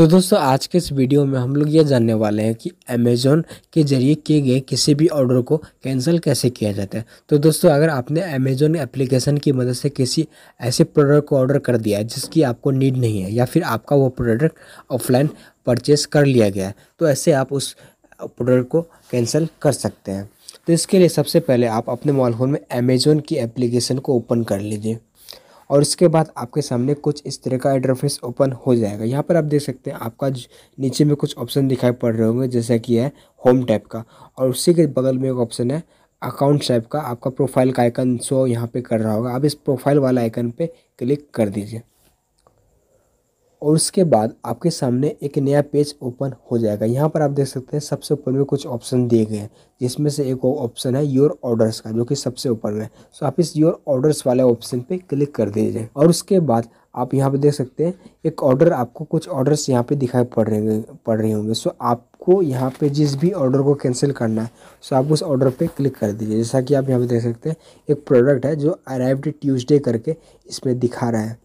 तो दोस्तों आज के इस वीडियो में हम लोग ये जानने वाले हैं कि अमेज़ोन के ज़रिए किए गए किसी भी ऑर्डर को कैंसिल कैसे किया जाता है तो दोस्तों अगर आपने अमेज़ोन एप्लीकेशन की मदद से किसी ऐसे प्रोडक्ट को ऑर्डर कर दिया है जिसकी आपको नीड नहीं है या फिर आपका वो प्रोडक्ट ऑफलाइन परचेस कर लिया गया है तो ऐसे आप उस प्रोडक्ट को कैंसिल कर सकते हैं तो इसके लिए सबसे पहले आप अपने मोबाइल फ़ोन में अमेज़ोन की एप्लीकेशन को ओपन कर लीजिए और इसके बाद आपके सामने कुछ इस तरह का इंटरफेस ओपन हो जाएगा यहाँ पर आप देख सकते हैं आपका नीचे में कुछ ऑप्शन दिखाई पड़ रहे होंगे जैसा कि है होम टाइप का और उसी के बगल में एक ऑप्शन है अकाउंट टाइप का आपका प्रोफाइल का आइकन शो यहाँ पे कर रहा होगा आप इस प्रोफाइल वाला आइकन पे क्लिक कर दीजिए और उसके बाद आपके सामने एक नया पेज ओपन हो जाएगा यहाँ पर आप देख सकते हैं सबसे ऊपर में कुछ ऑप्शन दिए गए हैं जिसमें से एक ऑप्शन है योर ऑर्डर्स का जो कि सबसे ऊपर में सो आप इस योर ऑर्डर्स वाले ऑप्शन पे क्लिक कर दीजिए और उसके बाद आप यहाँ पे देख सकते हैं एक ऑर्डर आपको कुछ ऑर्डर्स यहाँ पे दिखाई पड़ रहे पड़ रहे होंगे सो आपको यहाँ पे जिस भी ऑर्डर को कैंसिल करना है सो आप उस ऑर्डर पे क्लिक कर दीजिए जैसा कि आप यहाँ पे देख सकते हैं एक प्रोडक्ट है जो अराइव्ड ट्यूसडे करके इसमें दिखा रहा है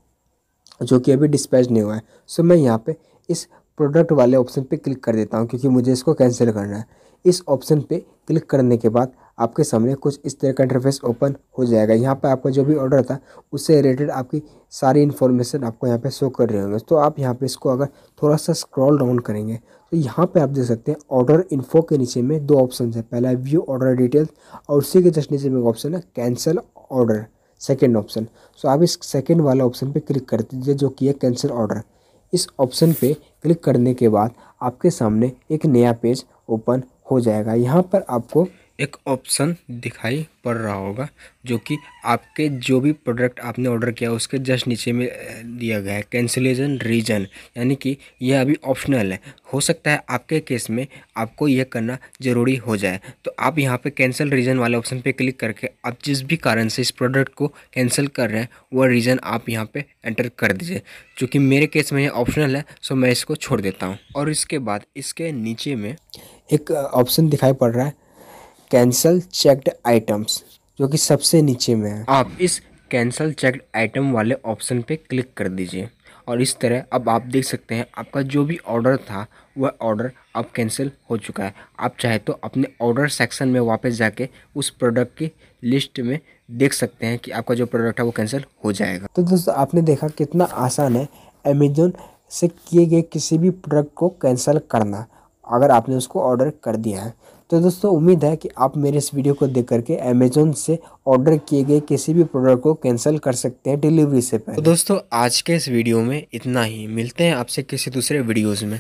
जो कि अभी डिस्पैच नहीं हुआ है सो मैं यहाँ पे इस प्रोडक्ट वाले ऑप्शन पे क्लिक कर देता हूँ क्योंकि मुझे इसको कैंसिल करना है इस ऑप्शन पे क्लिक करने के बाद आपके सामने कुछ इस तरह का इंटरफेस ओपन हो जाएगा यहाँ पर आपका जो भी ऑर्डर था उससे रिलेटेड आपकी सारी इन्फॉर्मेशन आपको यहाँ पे शो कर रहे होंगे तो आप यहाँ पे इसको अगर थोड़ा सा स्क्रॉल डाउन करेंगे तो यहाँ पे आप देख सकते हैं ऑर्डर इन्फो के नीचे में दो ऑप्शन है पहला व्यू ऑर्डर डिटेल्स और उसी के जस्ट नीचे में ऑप्शन है cancel order second option so आप इस सेकेंड वाला ऑप्शन पर क्लिक कर दीजिए जो कि है कैंसिल ऑर्डर इस ऑप्शन पर क्लिक करने के बाद आपके सामने एक नया पेज ओपन हो जाएगा यहाँ पर आपको एक ऑप्शन दिखाई पड़ रहा होगा जो कि आपके जो भी प्रोडक्ट आपने ऑर्डर किया उसके जस्ट नीचे में दिया गया है कैंसिलेशन रीजन यानी कि यह अभी ऑप्शनल है हो सकता है आपके केस में आपको यह करना ज़रूरी हो जाए तो आप यहाँ पे कैंसिल रीजन वाले ऑप्शन पे क्लिक करके आप जिस भी कारण से इस प्रोडक्ट को कैंसिल कर रहे हैं वह रीज़न आप यहाँ पर एंटर कर दीजिए चूँकि मेरे केस में यह ऑप्शनल है सो मैं इसको छोड़ देता हूँ और इसके बाद इसके नीचे में एक ऑप्शन दिखाई पड़ रहा है कैंसल चेक्ड आइटम्स जो कि सबसे नीचे में है आप इस कैंसल चेक्ड आइटम वाले ऑप्शन पे क्लिक कर दीजिए और इस तरह अब आप देख सकते हैं आपका जो भी ऑर्डर था वह ऑर्डर अब कैंसिल हो चुका है आप चाहे तो अपने ऑर्डर सेक्शन में वापस जाके उस प्रोडक्ट की लिस्ट में देख सकते हैं कि आपका जो प्रोडक्ट है वो कैंसिल हो जाएगा तो दोस्तों आपने देखा कितना आसान है अमेजोन से किए गए किसी भी प्रोडक्ट को कैंसिल करना अगर आपने उसको ऑर्डर कर दिया है तो दोस्तों उम्मीद है कि आप मेरे इस वीडियो को देख करके अमेजोन से ऑर्डर किए गए किसी भी प्रोडक्ट को कैंसिल कर सकते हैं डिलीवरी से तो पहले तो दोस्तों आज के इस वीडियो में इतना ही मिलते हैं आपसे किसी दूसरे वीडियोज़ में